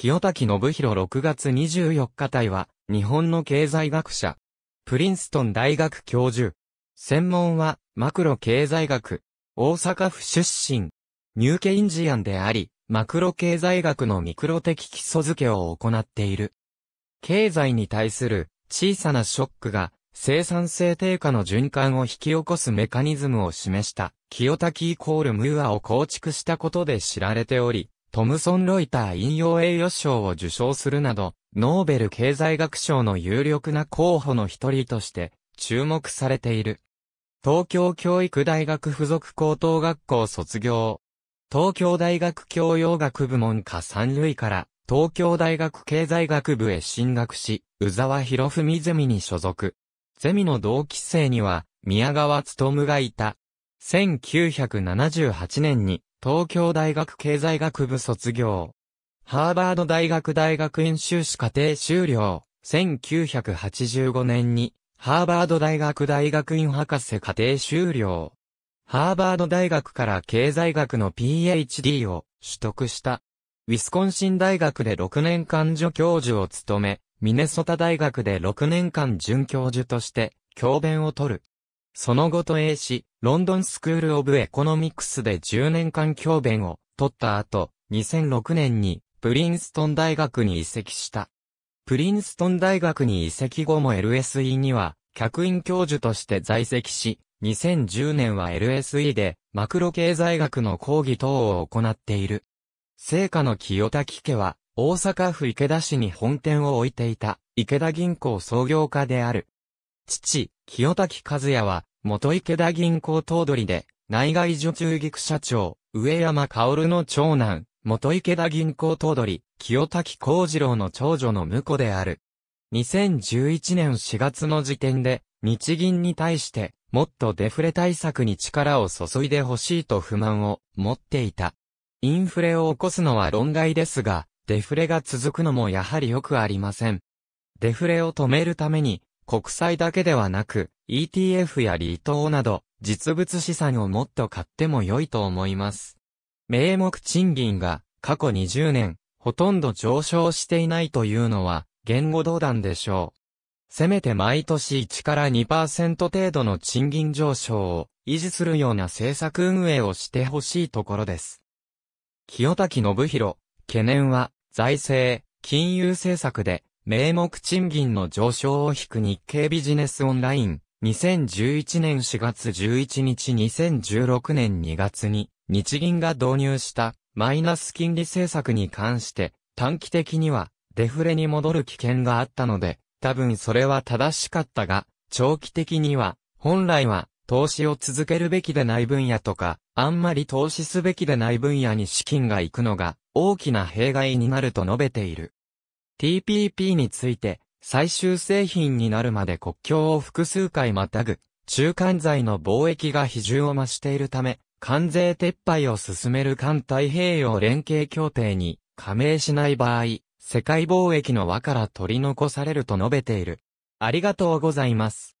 清滝信弘6月24日隊は、日本の経済学者。プリンストン大学教授。専門は、マクロ経済学。大阪府出身。ニューケインジアンであり、マクロ経済学のミクロ的基礎づけを行っている。経済に対する小さなショックが生産性低下の循環を引き起こすメカニズムを示した清滝イコールムーアを構築したことで知られており、トムソン・ロイター引用栄誉賞を受賞するなど、ノーベル経済学賞の有力な候補の一人として注目されている。東京教育大学附属高等学校卒業。東京大学教養学部門科三類から東京大学経済学部へ進学し、宇沢博文ゼミに所属。ゼミの同期生には宮川勤がいた。1978年に東京大学経済学部卒業。ハーバード大学大学院修士課程修了。1985年に、ハーバード大学大学院博士課程修了。ハーバード大学から経済学の PhD を取得した。ウィスコンシン大学で6年間助教授を務め、ミネソタ大学で6年間准教授として、教鞭を取る。その後と英し、ロンドンスクールオブエコノミクスで10年間教鞭を取った後、2006年にプリンストン大学に移籍した。プリンストン大学に移籍後も LSE には客員教授として在籍し、2010年は LSE でマクロ経済学の講義等を行っている。聖火の清滝家は大阪府池田市に本店を置いていた池田銀行創業家である。父、清滝和也は元池田銀行頭取で、内外女中菊社長、上山薫の長男、元池田銀行頭取、清滝幸次郎の長女の婿である。2011年4月の時点で、日銀に対して、もっとデフレ対策に力を注いでほしいと不満を持っていた。インフレを起こすのは論外ですが、デフレが続くのもやはりよくありません。デフレを止めるために、国債だけではなく、ETF や離島など、実物資産をもっと買っても良いと思います。名目賃金が過去20年、ほとんど上昇していないというのは、言語道断でしょう。せめて毎年1から2%程度の賃金上昇を維持するような政策運営をしてほしいところです。清滝信弘、懸念は、財政、金融政策で、名目賃金の上昇を引く日経ビジネスオンライン、2011年4月11日2016年2月に日銀が導入したマイナス金利政策に関して短期的にはデフレに戻る危険があったので多分それは正しかったが長期的には本来は投資を続けるべきでない分野とかあんまり投資すべきでない分野に資金が行くのが大きな弊害になると述べている。TPP について、最終製品になるまで国境を複数回またぐ、中間材の貿易が比重を増しているため、関税撤廃を進める環太平洋連携協定に加盟しない場合、世界貿易の輪から取り残されると述べている。ありがとうございます。